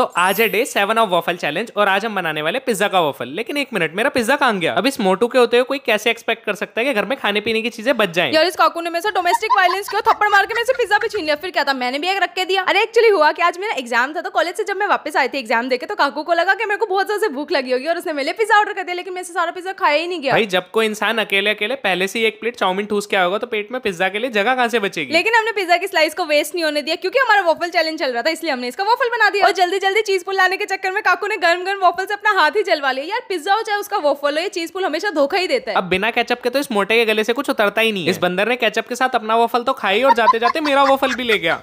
तो आज है day seven of waffle challenge और आज हम बनाने वाले पिज्जा का वॉफल लेकिन एक मिनट मेरा पिज्जा कहां गया अब इस मोटू के होते हुए कोई कैसे एक्सपेक्ट कर सकता है कि घर में खाने पीने की चीजें बच जाए यार इस काकू ने मेरे डोमेस्टिक वायलेंस क्यों थप्पड़ मार के मेरे से पिज्जा भी छीन लिया फिर क्या था मैंने भी एक रख के दिया अरे एक्चुअली हुआ कि आज मेरा एग्जाम था तो कॉलेज से जब मैं वापस आई थी एग्जाम देके तो काकू को लगा कि मेरे को बहुत ज्यादा भूख लगी होगी और उसने मेरे पिज्जा ऑर्डर कर दिया लेकिन मेरे से सारा पिज्जा खाया ही नहीं गया भाई जब कोई इंसान अकेले अकेले पहले से ही एक प्लेट चाउमिन ठूस के आएगा तो पेट में पिज्जा के लिए जगह कहां से बचेगी लेकिन हमने पिज्जा की स्लाइस को वेस्ट नहीं होने दिया क्योंकि हमारा वफल चैलेंज चल रहा था इसलिए हमने इसका वफल बना दिया और जल्दी जल्दी चीज़ पुल लाने के चक्कर में काकू ने गर्म गर्म वॉफल से अपना हाथ ही जलवा लिया यार पिज्जा हो चाहे उसका वॉफल हो ये चीज़ पुल हमेशा धोखा ही देता है अब बिना कैचअप के तो इस मोटे के गले से कुछ उतरता ही नहीं इस बंदर ने कैचअप के साथ अपना वॉफल तो खाई और जाते जाते मेरा वॉफल भी ले गया